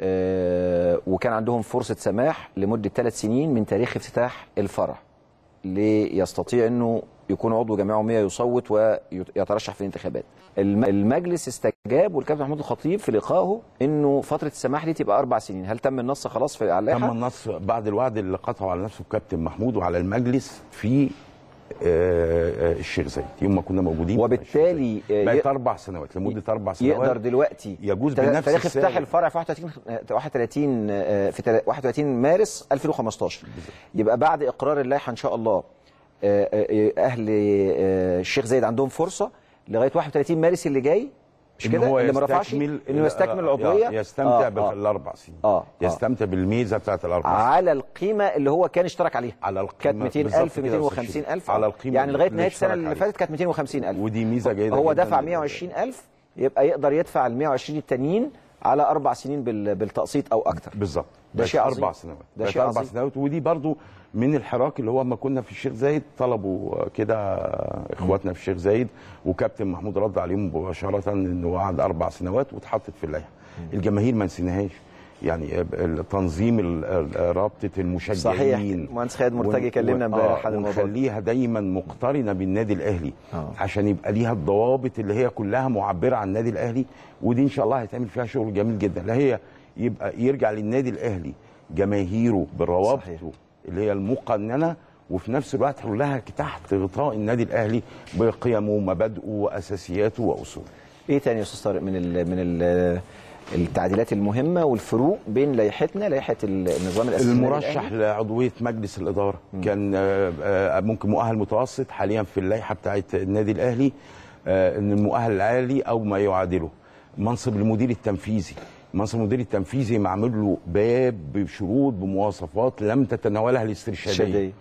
أه وكان عندهم فرصه سماح لمده ثلاث سنين من تاريخ افتتاح الفرع ليستطيع انه يكون عضو جمعيه عموميه يصوت ويترشح في الانتخابات المجلس استجاب والكابتن محمود الخطيب في لقائه انه فتره السماح دي تبقى اربع سنين هل تم النص خلاص في اللائحه؟ تم النص بعد الوعد اللي قطعه على نفسه الكابتن محمود وعلى المجلس في آه، آه، الشيخ زايد يوم ما كنا موجودين وبالتالي آه، بقت اربع سنوات لمده اربع سنوات يقدر دلوقتي يجوز بنفس تاريخ افتتاح الفرع في 31 31 في 31 مارس 2015 يبقى بعد اقرار اللائحه ان شاء الله آه، آه، آه، اهل الشيخ زايد عندهم فرصه لغايه 31 مارس اللي جاي مش كده اللي ما رفعش انه يستكمل العضويه يستمتع آه بالاربع سنين آه يستمتع بالميزه بتاعت الاربع سنين على القيمه اللي هو كان اشترك عليها على القيمه كانت 200000 250000 على القيمه يعني لغايه نهايه السنه اللي فاتت كانت 250000 ودي ميزه جيده هو دفع 120000 يبقى يقدر يدفع ال 120 التانيين على اربع سنين بالتقسيط او اكتر بالظبط ده شيء اربع سنوات ده شيء اربع سنوات ودي برضو من الحراك اللي هو ما كنا في الشيخ زايد طلبوا كده اخواتنا في الشيخ زايد وكابتن محمود رد عليهم مباشره انه قعد اربع سنوات واتحطت في اللائحه الجماهير ما نسيناهاش يعني تنظيم رابطه المشجعين صحيح مهندس خالد مرتجي كلمنا آه، امبارح عن الموضوع ونخليها دايما مقترنه بالنادي الاهلي آه. عشان يبقى ليها الضوابط اللي هي كلها معبره عن النادي الاهلي ودي ان شاء الله هيتعمل فيها شغل جميل جدا لا هي يبقى يرجع للنادي الاهلي جماهيره بروابطه اللي هي المقننه وفي نفس الوقت كلها تحت غطاء النادي الاهلي بقيمه ومبادئه واساسياته واصوله. ايه تاني يا استاذ طارق من الـ من الـ التعديلات المهمه والفروق بين لائحتنا لائحه النظام الاساسي المرشح لعضويه مجلس الاداره م. كان آه، آه، ممكن مؤهل متوسط حاليا في اللائحه بتاعه النادي الاهلي آه، ان المؤهل العالي او ما يعادله منصب المدير التنفيذي مصر المدير التنفيذي معمول له باب بشروط بمواصفات لم تتناولها الاسترشاديه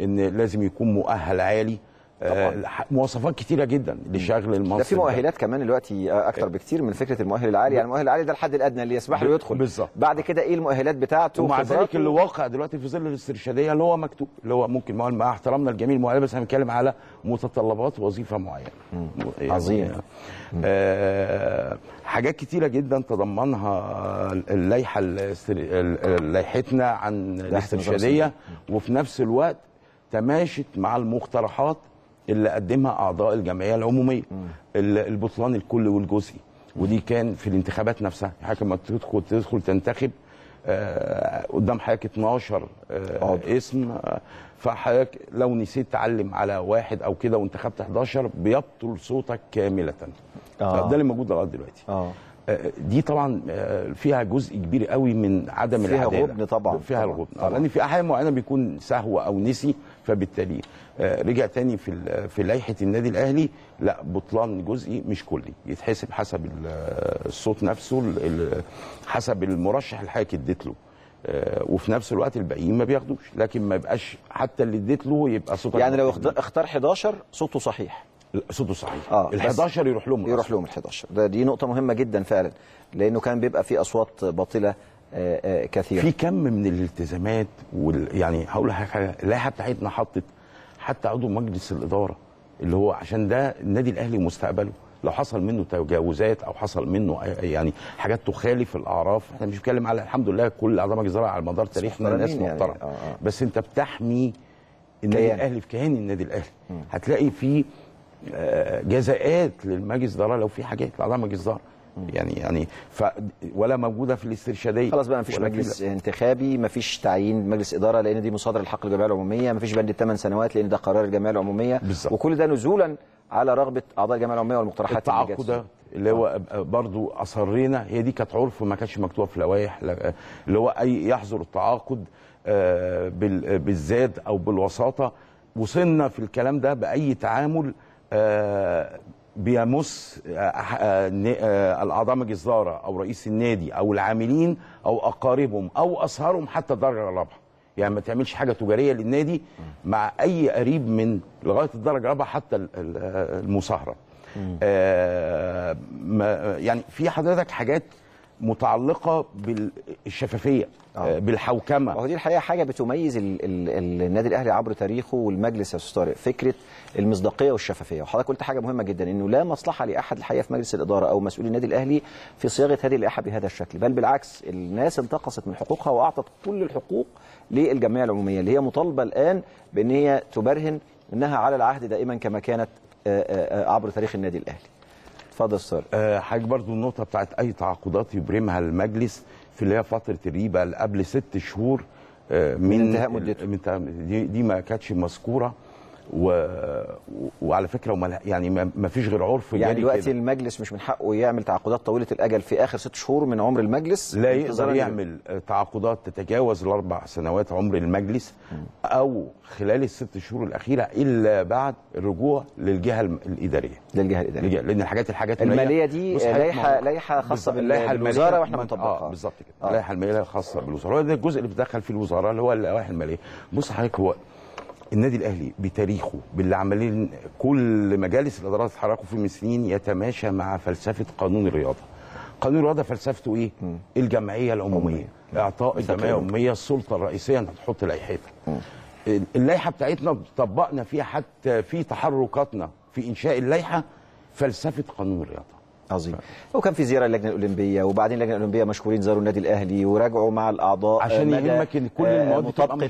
ان لازم يكون مؤهل عالي آه، مواصفات كتيره جدا لشغل المصري ده في مؤهلات ده. كمان دلوقتي آه، اكتر آه. بكتير من فكره المؤهل العالي يعني المؤهل العالي ده الحد الادنى اللي يسمح له يدخل بالظبط بعد كده ايه المؤهلات بتاعته ومع ذلك اللي واقع دلوقتي في ظل الاسترشاديه اللي هو مكتوب اللي هو ممكن مع احترامنا الجميل مؤهل بس هنتكلم على متطلبات وظيفه معينه يعني عظيم يعني، آه حاجات كتيره جدا تضمنها اللائحه لائحتنا عن الاسترشاديه وفي نفس الوقت تماشت مع المقترحات اللي قدمها اعضاء الجمعيه العموميه البطلان الكلي والجزئي ودي كان في الانتخابات نفسها حاجه لما تدخل تدخل تنتخب آه قدام حضرتك 12 آه اسم آه، فحضرتك لو نسيت تعلم على واحد او كده وانتخبت 11 بيبطل صوتك كامله آه. ده اللي موجود لغايه دلوقتي آه. آه، دي طبعا آه، فيها جزء كبير قوي من عدم فيها العداله فيها الغبن طبعا فيها الغبن لان في احيان معينه بيكون سهو او نسي فبالتالي آه، رجع تاني في في لائحه النادي الاهلي لا بطلان جزئي مش كلي يتحسب حسب آه، الصوت نفسه حسب المرشح الحاكي اديت له آه، وفي نفس الوقت الباقيين ما بياخدوش لكن ما يبقاش حتى اللي اديت له يبقى صوته يعني لو اختار 11 صوته صحيح صوته صحيح آه ال 11 يروح لهم يروح لهم ال 11 ده دي نقطه مهمه جدا فعلا لانه كان بيبقى في اصوات باطله كثير في كم من الالتزامات وال... يعني هقول لك حاجه اللائحه بتاعتنا حطت حتى عضو مجلس الاداره اللي هو عشان ده النادي الاهلي مستقبله لو حصل منه تجاوزات او حصل منه يعني حاجات تخالف الاعراف احنا مش بنتكلم على الحمد لله كل اعضاء مجلس الاداره على مدار تاريخنا ناس يعني. محترمه آه آه. بس انت بتحمي النادي كيان. الاهلي في كيان النادي الاهلي م. هتلاقي في آه، جزاءات للمجلس الاداره لو في حاجات لاعضاء مجلس الاداره يعني يعني ف ولا موجوده في الاسترشاديه خلاص بقى مفيش مجلس كده. انتخابي مفيش تعيين مجلس اداره لان دي مصادره لحق الجمعيه العموميه مفيش بند الثمان سنوات لان ده قرار الجمعيه العموميه بالزبط. وكل ده نزولا على رغبه اعضاء الجمعيه العموميه والمقترحات اللي التعاقد اللي هو برضو اصرينا هي دي كانت عرف ما كانش مكتوبه في لوائح اللي هو اي يحظر التعاقد آه، بالزاد او بالوساطه وصلنا في الكلام ده باي تعامل آه، بيمس آه، آه، آه، الاعضاء الجزاره او رئيس النادي او العاملين او اقاربهم او اصهارهم حتى الدرجه الرابعه يعني ما تعملش حاجه تجاريه للنادي مع اي قريب من لغايه الدرجه الرابعه حتى المصاهره آه يعني في حضرتك حاجات متعلقه بالشفافيه أوه. آه، بالحوكمه وهو دي الحقيقه حاجه بتميز الـ الـ النادي الاهلي عبر تاريخه والمجلس يا استاذ طارق فكره المصداقيه والشفافيه وحضرتك قلت حاجه مهمه جدا انه لا مصلحه لاحد الحقيقه في مجلس الاداره او مسؤولي النادي الاهلي في صياغه هذه اللائحه بهذا الشكل بل بالعكس الناس انتقصت من حقوقها واعطت كل الحقوق للجمعيه العموميه اللي هي مطالبه الان بان هي تبرهن انها على العهد دائما كما كانت آه، آه، عبر تاريخ النادي الاهلي اتفضل استاذ آه، حاج برضو النقطه بتاعت اي تعاقدات يبرمها المجلس في اللي هي فتره الريبه قبل ست شهور من, آه، من انتهاء مدته دي, دي ما كانتش مذكوره و... وعلى فكره وما يعني ما فيش غير عرف يعني دلوقتي المجلس مش من حقه يعمل تعاقدات طويله الاجل في اخر ست شهور من عمر المجلس لا يقدر يعمل تعاقدات تتجاوز الاربع سنوات عمر المجلس او خلال الست شهور الاخيره الا بعد الرجوع للجهه الاداريه للجهه الاداريه لان الحاجات الحاجات الماليه دي لائحه لائحه خاصه بالوزاره واحنا بنطبقها اه بالظبط كده اللائحه آه. الماليه خاصه بالوزاره وده الجزء اللي بيتدخل فيه الوزاره اللي هو اللوائح الماليه بص حضرتك هو النادي الاهلي بتاريخه باللي عمالين كل مجالس الادارات اتحركوا فيه من سنين يتماشى مع فلسفه قانون الرياضه. قانون الرياضه فلسفته ايه؟ مم. الجمعيه العموميه، اعطاء الجمعيه العموميه السلطه الرئيسيه انها تحط لائحتها. اللائحه بتاعتنا طبقنا فيها حتى في تحركاتنا في انشاء اللائحه فلسفه قانون الرياضه. عظيم وكان في زياره للجنه الاولمبيه وبعدين اللجنه الاولمبيه مشكورين زاروا النادي الاهلي وراجعوا مع الاعضاء عشان آه، يهمك ان كل آه، المواد تبقى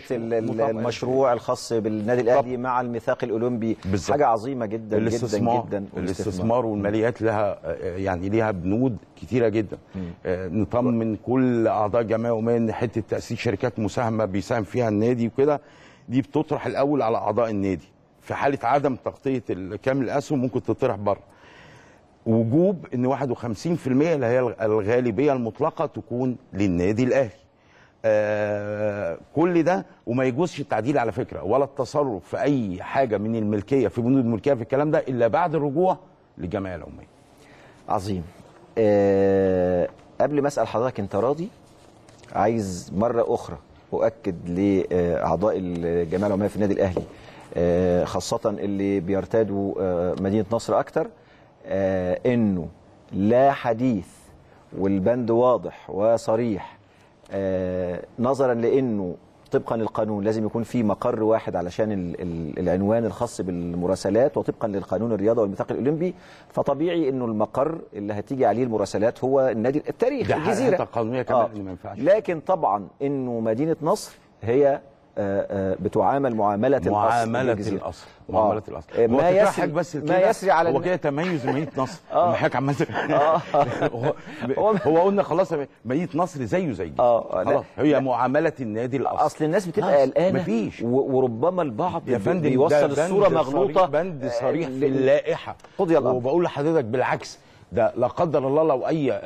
المشروع الخاص بالنادي الاهلي مع الميثاق الاولمبي بالزبط. حاجه عظيمه جدا جدا جدا الاستثمار والماليات لها آه، يعني ليها بنود كثيره جدا نطمن كل اعضاء جمعيه ان حته تاسيس شركات مساهمه بيساهم فيها النادي وكده دي بتطرح الاول على اعضاء النادي في حاله عدم تغطيه كامل الاسهم ممكن تطرح بره وجوب ان 51% اللي هي الغالبيه المطلقه تكون للنادي الاهلي. آه كل ده وما يجوزش التعديل على فكره ولا التصرف في اي حاجه من الملكيه في بنود الملكيه في الكلام ده الا بعد الرجوع للجمعيه العموميه. عظيم. أه قبل ما اسال حضرتك انت راضي عايز مره اخرى اؤكد لاعضاء الجمعيه العموميه في النادي الاهلي آه، خاصة اللي بيرتادوا آه، مدينة نصر أكتر آه، انه لا حديث والبند واضح وصريح آه، نظرا لانه طبقا للقانون لازم يكون في مقر واحد علشان العنوان الخاص بالمراسلات وطبقا للقانون الرياضه والميثاق الاولمبي فطبيعي انه المقر اللي هتيجي عليه المراسلات هو النادي التاريخ الجزيره ده قانونيه كمان آه. ما ينفعش لكن طبعا انه مدينه نصر هي آه، آه، بتعامل معامله الاصل معامله الاصل آه. معامله الاصل ما يسري بس ما يسري على هو كده تميز ميت نصر <laughs> حضرتك عمال <laughs> <laughs> هو هو قلنا خلاص ميت نصر زيه زي اه خلاص هي معامله النادي الاصل اصل الناس بتبقى قلقانه مفيش وربما البعض يا فندم بيوصل الصوره مغلوطه بند صريح في اللائحه خد يلا وبقول لحضرتك بالعكس ده لا قدر الله لو اي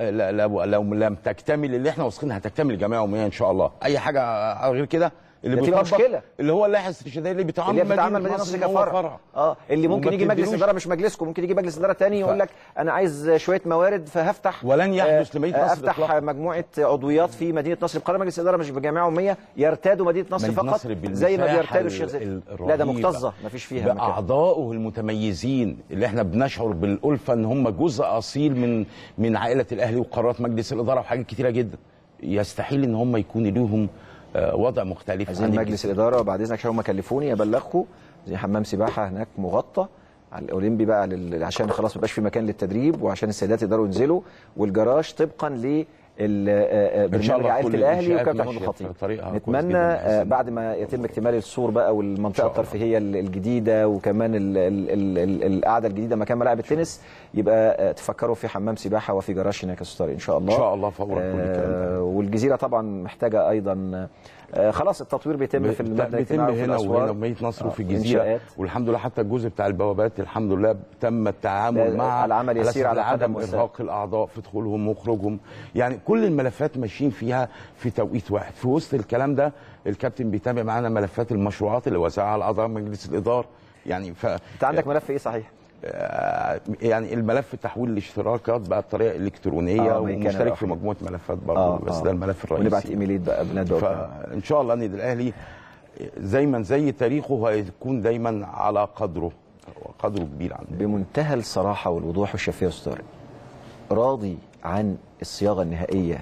لو, لم تكتمل اللي احنا واثقين هتكتمل جميع امنيه ان شاء الله اي حاجه غير كده اللي بيطبق مشكله اللي هو اللائحه الاستشهاديه اللي بيتعامل اللي بتعامل مدينه نصر كفرع اه اللي ممكن يجي مجلس اداره مش مجلسكم ممكن يجي مجلس اداره تاني يقول لك انا عايز شويه موارد فهفتح ولن يحدث آه، لمدينه نصر افتح إطلاق. مجموعه عضويات في مدينه نصر بقرار مجلس اداره مش بجامعه عموميه يرتادوا مدينه نصر مدينة فقط نصر زي ما بيرتادوا الشيخ زايد لا ده مكتظه ما فيش فيها باعضائه المتميزين اللي احنا بنشعر بالالفه ان هم جزء اصيل من من عائله الاهلي وقرارات مجلس الاداره وحاجات كتيره جدا يستحيل ان هم يكون ليهم آه، وضع مختلف عايزين مجلس الاداره وبعد اذنك هم كلفوني ابلغكم زي حمام سباحه هناك مغطى على الاولمبي بقى عشان خلاص ما في مكان للتدريب وعشان السيدات يقدروا ينزلوا والجراج طبقا ل آه، آه، ان شاء الله عائله الاهلي وكابتن محمود الخطيب نتمنى آه، بعد ما يتم اكتمال السور بقى والمنطقه الترفيهيه الجديده وكمان القعده الجديده مكان ملاعب التنس يبقى تفكروا في حمام سباحه وفي جراج هناك يا ان شاء الله ان شاء الله فورا آه والجزيره طبعا محتاجه ايضا آه، خلاص التطوير بيتم في المبنى بيتم هنا وهنا ومية نصر وفي الجزيره آه، والحمد لله حتى الجزء بتاع البوابات الحمد لله تم التعامل آه، مع العمل يسير على عدم ارهاق الاعضاء في دخولهم وخروجهم يعني كل الملفات ماشيين فيها في توقيت واحد في وسط الكلام ده الكابتن بيتابع معانا ملفات المشروعات اللي وزعها على اعضاء مجلس الاداره يعني ف انت عندك ملف ايه صحيح؟ آه، يعني الملف تحويل الاشتراكات بقى بطريقه الكترونيه آه ومشترك في مجموعه ملفات برضه آه بس آه ده الملف الرئيسي ونبعت ايميلات بقى بندعو فان شاء الله النادي الاهلي دايما زي تاريخه هيكون دايما على قدره قدره كبير عندنا بمنتهى الصراحه والوضوح والشفافيه استاذ راضي عن الصياغه النهائيه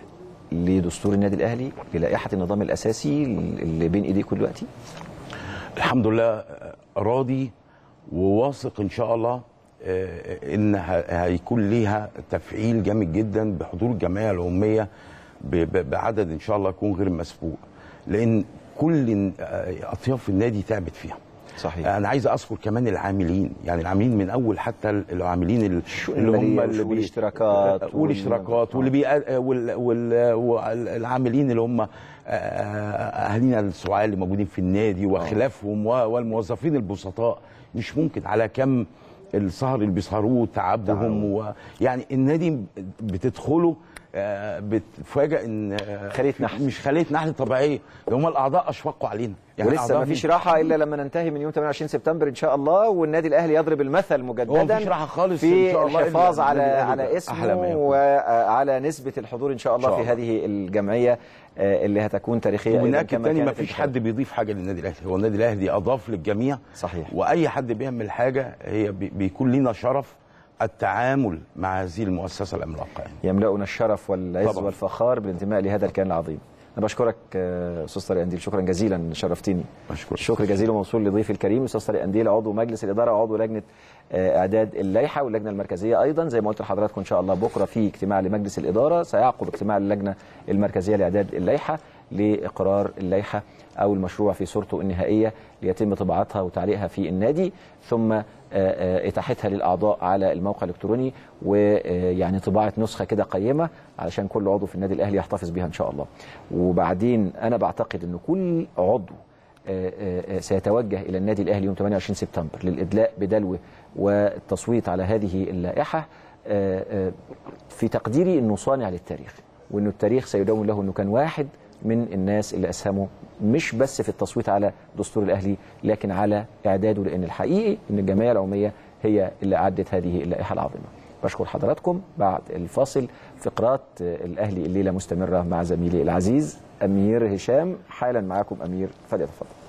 لدستور النادي الاهلي للائحه النظام الاساسي اللي بين ايديكم دلوقتي الحمد لله راضي وواثق ان شاء الله آه، ان هيكون ليها تفعيل جامد جدا بحضور الجمعيه العموميه بعدد ان شاء الله يكون غير مسبوق لان كل آه، اطياف النادي تعبت فيها صحيح انا عايز اذكر كمان العاملين يعني العاملين من اول حتى العاملين اللي هم اللي آه، والاشتراكات والاشتراكات واللي بي... وال... وال... والعاملين اللي هم اهالينا السعال اللي موجودين في النادي وخلافهم والموظفين البسطاء مش ممكن على كم السهر اللي بيسهروه وتعبهم ويعني النادي بتدخله آه، بتفاجئ ان آه، خليه نحل مش خليه نحل طبيعيه ده هم الاعضاء اشفقوا علينا يعني ولسه ما فيش راحه الا لما ننتهي من يوم 28 سبتمبر ان شاء الله والنادي الاهلي يضرب المثل مجددا ما فيش راحه خالص في الحفاظ على على اسمه وعلى نسبه الحضور ان شاء الله, في هذه الجمعيه آه، اللي هتكون تاريخيه ناحيه ثانيه ما فيش حد بيضيف حاجه للنادي الاهلي هو النادي الاهلي اضاف للجميع صحيح واي حد بيعمل حاجه هي بيكون لينا شرف التعامل مع هذه المؤسسة العملاقة يعني. يملؤنا الشرف والعز والفخار بالانتماء لهذا الكيان العظيم أنا بشكرك آه، أستاذ طارق أنديل شكرا جزيلا شرفتني بشكرك شكر جزيلا وموصول لضيفي الكريم أستاذ طارق أنديل عضو مجلس الإدارة وعضو لجنة آه، إعداد اللائحة واللجنة المركزية أيضا زي ما قلت لحضراتكم إن شاء الله بكرة في اجتماع لمجلس الإدارة سيعقد اجتماع اللجنة المركزية لإعداد اللائحة لإقرار اللائحة أو المشروع في صورته النهائية ليتم طباعتها وتعليقها في النادي ثم آه، آه، إتاحتها للأعضاء على الموقع الإلكتروني ويعني طباعة نسخة كده قيمة علشان كل عضو في النادي الأهلي يحتفظ بها إن شاء الله وبعدين أنا بعتقد أن كل عضو آه، سيتوجه إلى النادي الأهلي يوم 28 سبتمبر للإدلاء بدلو والتصويت على هذه اللائحة في تقديري أنه صانع للتاريخ وأنه التاريخ سيدون له أنه كان واحد من الناس اللي أسهموا مش بس في التصويت على دستور الاهلي لكن على اعداده لان الحقيقي ان الجمعيه العموميه هي اللي عدت هذه اللائحه العظيمه. بشكر حضراتكم بعد الفاصل فقرات الاهلي الليله مستمره مع زميلي العزيز امير هشام حالا معاكم امير فليتفضل.